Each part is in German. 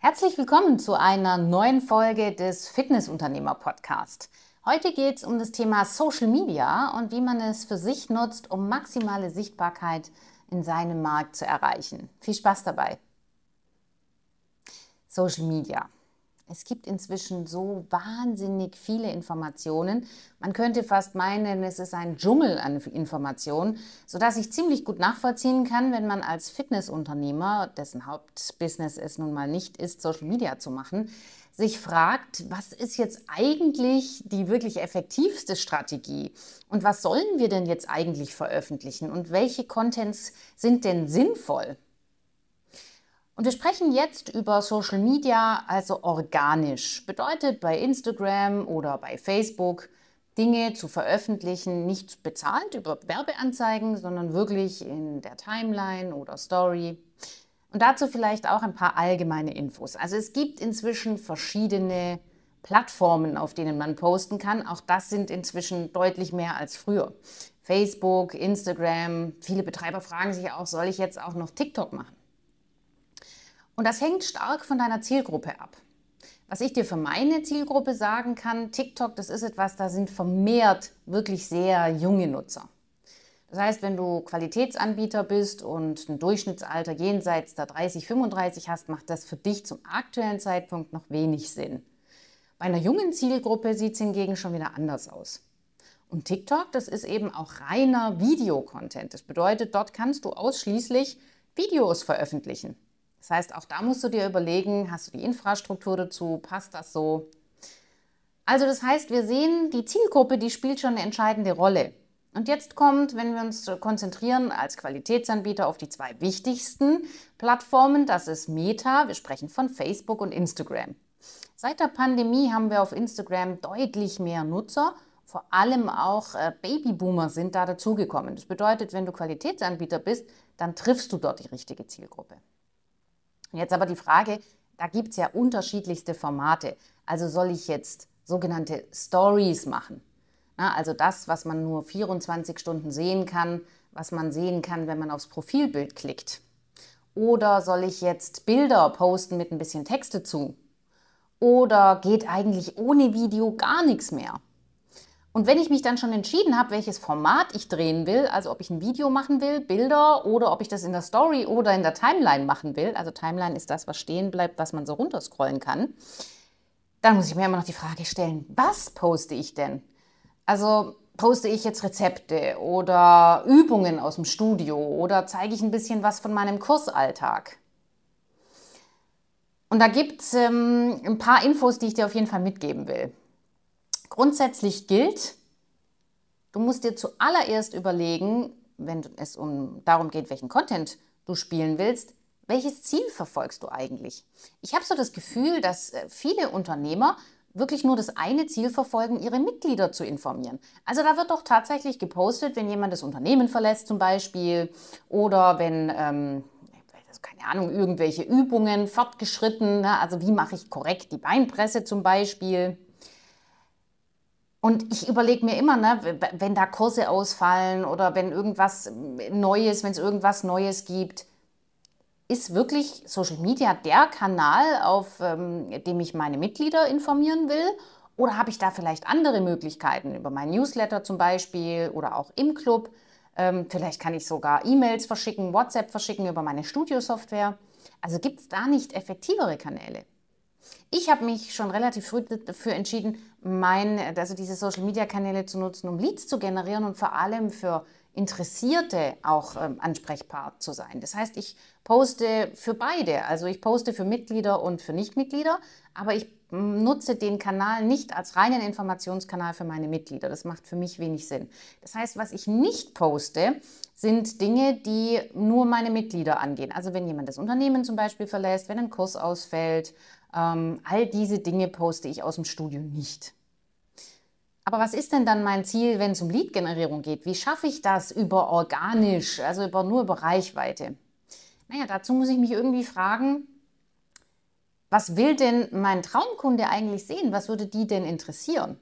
Herzlich willkommen zu einer neuen Folge des Fitnessunternehmer Podcast. Heute geht es um das Thema Social Media und wie man es für sich nutzt, um maximale Sichtbarkeit in seinem Markt zu erreichen. Viel Spaß dabei. Social Media. Es gibt inzwischen so wahnsinnig viele Informationen. Man könnte fast meinen, es ist ein Dschungel an Informationen, sodass ich ziemlich gut nachvollziehen kann, wenn man als Fitnessunternehmer, dessen Hauptbusiness es nun mal nicht ist, Social Media zu machen, sich fragt, was ist jetzt eigentlich die wirklich effektivste Strategie? Und was sollen wir denn jetzt eigentlich veröffentlichen? Und welche Contents sind denn sinnvoll? Und wir sprechen jetzt über Social Media, also organisch. Bedeutet bei Instagram oder bei Facebook Dinge zu veröffentlichen, nicht bezahlt über Werbeanzeigen, sondern wirklich in der Timeline oder Story. Und dazu vielleicht auch ein paar allgemeine Infos. Also es gibt inzwischen verschiedene Plattformen, auf denen man posten kann. Auch das sind inzwischen deutlich mehr als früher. Facebook, Instagram, viele Betreiber fragen sich auch, soll ich jetzt auch noch TikTok machen? Und das hängt stark von deiner Zielgruppe ab. Was ich dir für meine Zielgruppe sagen kann, TikTok, das ist etwas, da sind vermehrt wirklich sehr junge Nutzer. Das heißt, wenn du Qualitätsanbieter bist und ein Durchschnittsalter jenseits der 30, 35 hast, macht das für dich zum aktuellen Zeitpunkt noch wenig Sinn. Bei einer jungen Zielgruppe sieht es hingegen schon wieder anders aus. Und TikTok, das ist eben auch reiner Videocontent. Das bedeutet, dort kannst du ausschließlich Videos veröffentlichen. Das heißt, auch da musst du dir überlegen, hast du die Infrastruktur dazu, passt das so? Also das heißt, wir sehen, die Zielgruppe, die spielt schon eine entscheidende Rolle. Und jetzt kommt, wenn wir uns konzentrieren als Qualitätsanbieter auf die zwei wichtigsten Plattformen, das ist Meta, wir sprechen von Facebook und Instagram. Seit der Pandemie haben wir auf Instagram deutlich mehr Nutzer, vor allem auch äh, Babyboomer sind da dazugekommen. Das bedeutet, wenn du Qualitätsanbieter bist, dann triffst du dort die richtige Zielgruppe. Jetzt aber die Frage, da gibt es ja unterschiedlichste Formate. Also soll ich jetzt sogenannte Stories machen? Na, also das, was man nur 24 Stunden sehen kann, was man sehen kann, wenn man aufs Profilbild klickt. Oder soll ich jetzt Bilder posten mit ein bisschen Texte zu? Oder geht eigentlich ohne Video gar nichts mehr? Und wenn ich mich dann schon entschieden habe, welches Format ich drehen will, also ob ich ein Video machen will, Bilder oder ob ich das in der Story oder in der Timeline machen will, also Timeline ist das, was stehen bleibt, was man so runterscrollen kann, dann muss ich mir immer noch die Frage stellen, was poste ich denn? Also poste ich jetzt Rezepte oder Übungen aus dem Studio oder zeige ich ein bisschen was von meinem Kursalltag? Und da gibt es ähm, ein paar Infos, die ich dir auf jeden Fall mitgeben will. Grundsätzlich gilt, du musst dir zuallererst überlegen, wenn es um darum geht, welchen Content du spielen willst, welches Ziel verfolgst du eigentlich? Ich habe so das Gefühl, dass äh, viele Unternehmer wirklich nur das eine Ziel verfolgen, ihre Mitglieder zu informieren. Also da wird doch tatsächlich gepostet, wenn jemand das Unternehmen verlässt zum Beispiel oder wenn, ähm, also keine Ahnung, irgendwelche Übungen fortgeschritten, ne? also wie mache ich korrekt die Beinpresse zum Beispiel und ich überlege mir immer, ne, wenn da Kurse ausfallen oder wenn irgendwas Neues, wenn es irgendwas Neues gibt, ist wirklich Social Media der Kanal, auf ähm, dem ich meine Mitglieder informieren will? Oder habe ich da vielleicht andere Möglichkeiten über mein Newsletter zum Beispiel oder auch im Club? Ähm, vielleicht kann ich sogar E-Mails verschicken, WhatsApp verschicken über meine Studio-Software. Also gibt es da nicht effektivere Kanäle? Ich habe mich schon relativ früh dafür entschieden, mein, also diese Social-Media-Kanäle zu nutzen, um Leads zu generieren und vor allem für Interessierte auch ähm, ansprechbar zu sein. Das heißt, ich poste für beide. Also ich poste für Mitglieder und für Nichtmitglieder, aber ich nutze den Kanal nicht als reinen Informationskanal für meine Mitglieder. Das macht für mich wenig Sinn. Das heißt, was ich nicht poste, sind Dinge, die nur meine Mitglieder angehen. Also wenn jemand das Unternehmen zum Beispiel verlässt, wenn ein Kurs ausfällt, ähm, all diese Dinge poste ich aus dem Studio nicht. Aber was ist denn dann mein Ziel, wenn es um Lead-Generierung geht? Wie schaffe ich das über organisch, also über, nur über Reichweite? Naja, dazu muss ich mich irgendwie fragen, was will denn mein Traumkunde eigentlich sehen? Was würde die denn interessieren?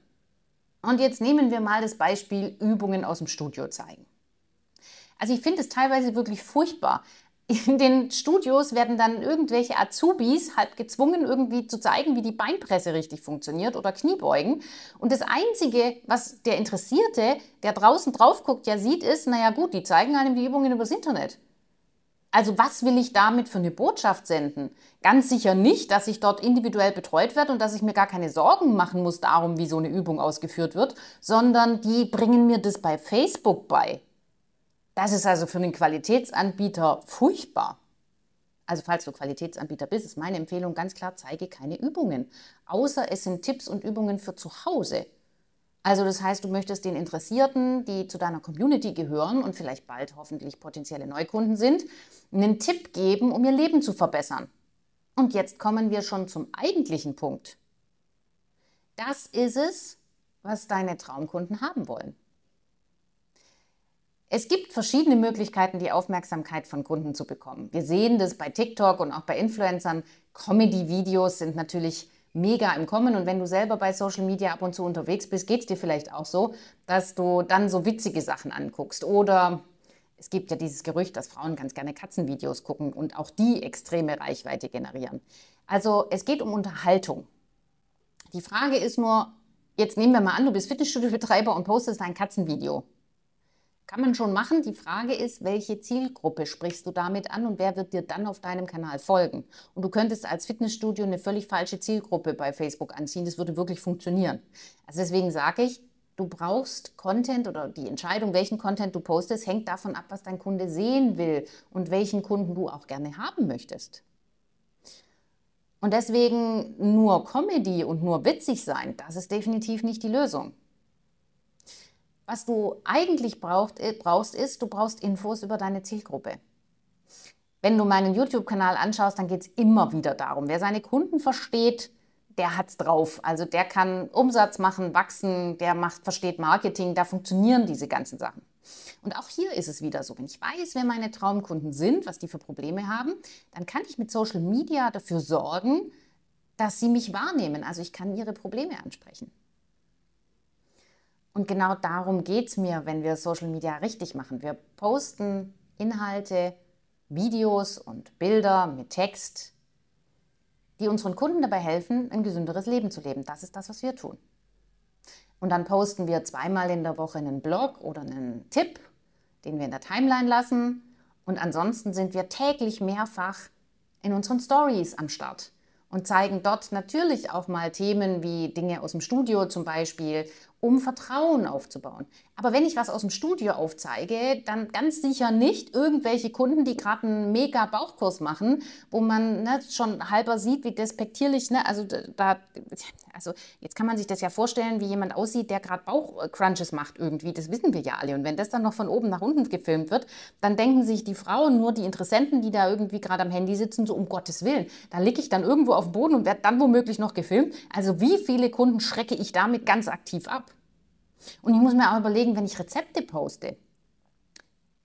Und jetzt nehmen wir mal das Beispiel Übungen aus dem Studio zeigen. Also ich finde es teilweise wirklich furchtbar, in den Studios werden dann irgendwelche Azubis halt gezwungen, irgendwie zu zeigen, wie die Beinpresse richtig funktioniert oder Kniebeugen. Und das Einzige, was der Interessierte, der draußen drauf guckt, ja sieht, ist, naja gut, die zeigen einem die Übungen übers Internet. Also was will ich damit für eine Botschaft senden? Ganz sicher nicht, dass ich dort individuell betreut werde und dass ich mir gar keine Sorgen machen muss darum, wie so eine Übung ausgeführt wird, sondern die bringen mir das bei Facebook bei. Das ist also für einen Qualitätsanbieter furchtbar. Also falls du Qualitätsanbieter bist, ist meine Empfehlung ganz klar, zeige keine Übungen. Außer es sind Tipps und Übungen für zu Hause. Also das heißt, du möchtest den Interessierten, die zu deiner Community gehören und vielleicht bald hoffentlich potenzielle Neukunden sind, einen Tipp geben, um ihr Leben zu verbessern. Und jetzt kommen wir schon zum eigentlichen Punkt. Das ist es, was deine Traumkunden haben wollen. Es gibt verschiedene Möglichkeiten, die Aufmerksamkeit von Kunden zu bekommen. Wir sehen das bei TikTok und auch bei Influencern. Comedy-Videos sind natürlich mega im Kommen. Und wenn du selber bei Social Media ab und zu unterwegs bist, geht es dir vielleicht auch so, dass du dann so witzige Sachen anguckst. Oder es gibt ja dieses Gerücht, dass Frauen ganz gerne Katzenvideos gucken und auch die extreme Reichweite generieren. Also es geht um Unterhaltung. Die Frage ist nur, jetzt nehmen wir mal an, du bist Fitnessstudiobetreiber und postest ein Katzenvideo. Kann man schon machen. Die Frage ist, welche Zielgruppe sprichst du damit an und wer wird dir dann auf deinem Kanal folgen? Und du könntest als Fitnessstudio eine völlig falsche Zielgruppe bei Facebook anziehen. Das würde wirklich funktionieren. Also deswegen sage ich, du brauchst Content oder die Entscheidung, welchen Content du postest, hängt davon ab, was dein Kunde sehen will und welchen Kunden du auch gerne haben möchtest. Und deswegen nur Comedy und nur witzig sein, das ist definitiv nicht die Lösung. Was du eigentlich brauchst, äh, brauchst, ist, du brauchst Infos über deine Zielgruppe. Wenn du meinen YouTube-Kanal anschaust, dann geht es immer wieder darum, wer seine Kunden versteht, der hat es drauf. Also der kann Umsatz machen, wachsen, der macht, versteht Marketing, da funktionieren diese ganzen Sachen. Und auch hier ist es wieder so, wenn ich weiß, wer meine Traumkunden sind, was die für Probleme haben, dann kann ich mit Social Media dafür sorgen, dass sie mich wahrnehmen. Also ich kann ihre Probleme ansprechen. Und genau darum geht es mir, wenn wir Social Media richtig machen. Wir posten Inhalte, Videos und Bilder mit Text, die unseren Kunden dabei helfen, ein gesünderes Leben zu leben. Das ist das, was wir tun. Und dann posten wir zweimal in der Woche einen Blog oder einen Tipp, den wir in der Timeline lassen. Und ansonsten sind wir täglich mehrfach in unseren Stories am Start und zeigen dort natürlich auch mal Themen wie Dinge aus dem Studio zum Beispiel, um Vertrauen aufzubauen. Aber wenn ich was aus dem Studio aufzeige, dann ganz sicher nicht irgendwelche Kunden, die gerade einen mega Bauchkurs machen, wo man ne, schon halber sieht, wie despektierlich, ne, also da, also jetzt kann man sich das ja vorstellen, wie jemand aussieht, der gerade Bauchcrunches macht irgendwie. Das wissen wir ja alle. Und wenn das dann noch von oben nach unten gefilmt wird, dann denken sich die Frauen, nur die Interessenten, die da irgendwie gerade am Handy sitzen, so um Gottes Willen. Da liege ich dann irgendwo auf dem Boden und werde dann womöglich noch gefilmt. Also wie viele Kunden schrecke ich damit ganz aktiv ab? Und ich muss mir auch überlegen, wenn ich Rezepte poste,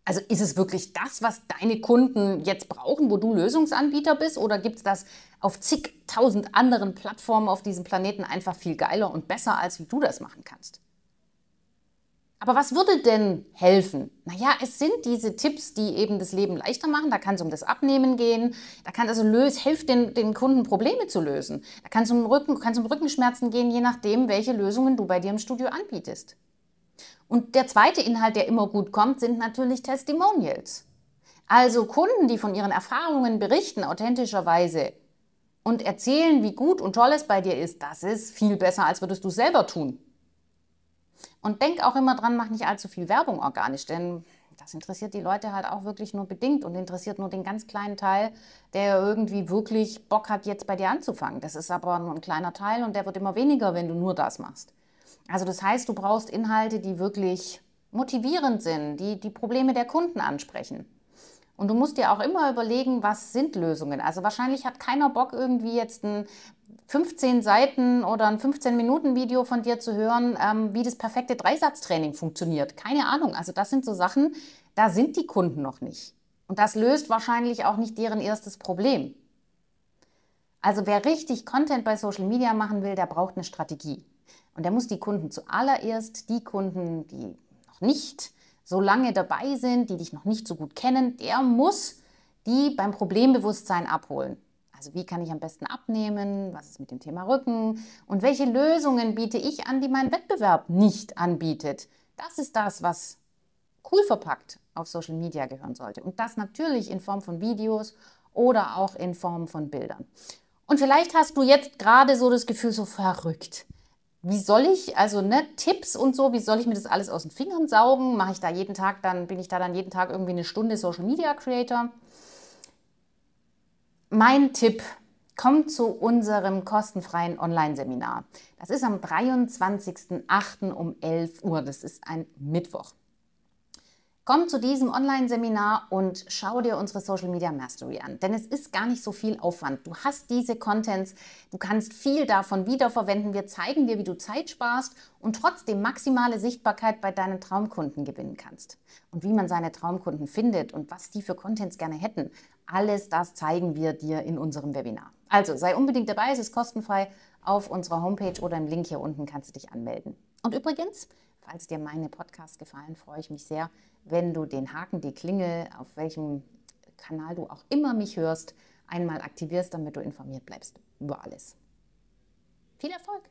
also ist es wirklich das, was deine Kunden jetzt brauchen, wo du Lösungsanbieter bist? Oder gibt es das auf zigtausend anderen Plattformen auf diesem Planeten einfach viel geiler und besser, als wie du das machen kannst? Aber was würde denn helfen? Naja, es sind diese Tipps, die eben das Leben leichter machen. Da kann es um das Abnehmen gehen. Da kann es also lös, hilft den, den Kunden Probleme zu lösen. Da kann es um, Rücken, um Rückenschmerzen gehen, je nachdem, welche Lösungen du bei dir im Studio anbietest. Und der zweite Inhalt, der immer gut kommt, sind natürlich Testimonials. Also Kunden, die von ihren Erfahrungen berichten, authentischerweise und erzählen, wie gut und toll es bei dir ist, das ist viel besser, als würdest du es selber tun. Und denk auch immer dran, mach nicht allzu viel Werbung organisch, denn das interessiert die Leute halt auch wirklich nur bedingt und interessiert nur den ganz kleinen Teil, der irgendwie wirklich Bock hat, jetzt bei dir anzufangen. Das ist aber nur ein kleiner Teil und der wird immer weniger, wenn du nur das machst. Also das heißt, du brauchst Inhalte, die wirklich motivierend sind, die die Probleme der Kunden ansprechen. Und du musst dir auch immer überlegen, was sind Lösungen. Also wahrscheinlich hat keiner Bock, irgendwie jetzt ein 15 Seiten oder ein 15-Minuten-Video von dir zu hören, ähm, wie das perfekte Dreisatztraining funktioniert. Keine Ahnung. Also das sind so Sachen, da sind die Kunden noch nicht. Und das löst wahrscheinlich auch nicht deren erstes Problem. Also wer richtig Content bei Social Media machen will, der braucht eine Strategie. Und er muss die Kunden zuallererst, die Kunden, die noch nicht so lange dabei sind, die dich noch nicht so gut kennen, der muss die beim Problembewusstsein abholen. Also wie kann ich am besten abnehmen? Was ist mit dem Thema Rücken? Und welche Lösungen biete ich an, die mein Wettbewerb nicht anbietet? Das ist das, was cool verpackt auf Social Media gehören sollte. Und das natürlich in Form von Videos oder auch in Form von Bildern. Und vielleicht hast du jetzt gerade so das Gefühl, so verrückt wie soll ich, also ne, Tipps und so, wie soll ich mir das alles aus den Fingern saugen? Mache ich da jeden Tag, dann bin ich da dann jeden Tag irgendwie eine Stunde Social Media Creator. Mein Tipp, kommt zu unserem kostenfreien Online-Seminar. Das ist am 23.08. um 11 Uhr. Das ist ein Mittwoch. Komm zu diesem Online-Seminar und schau dir unsere Social Media Mastery an, denn es ist gar nicht so viel Aufwand. Du hast diese Contents, du kannst viel davon wiederverwenden. Wir zeigen dir, wie du Zeit sparst und trotzdem maximale Sichtbarkeit bei deinen Traumkunden gewinnen kannst. Und wie man seine Traumkunden findet und was die für Contents gerne hätten, alles das zeigen wir dir in unserem Webinar. Also sei unbedingt dabei, es ist kostenfrei. Auf unserer Homepage oder im Link hier unten kannst du dich anmelden. Und übrigens, falls dir meine Podcasts gefallen, freue ich mich sehr, wenn du den Haken, die Klingel, auf welchem Kanal du auch immer mich hörst, einmal aktivierst, damit du informiert bleibst über alles. Viel Erfolg!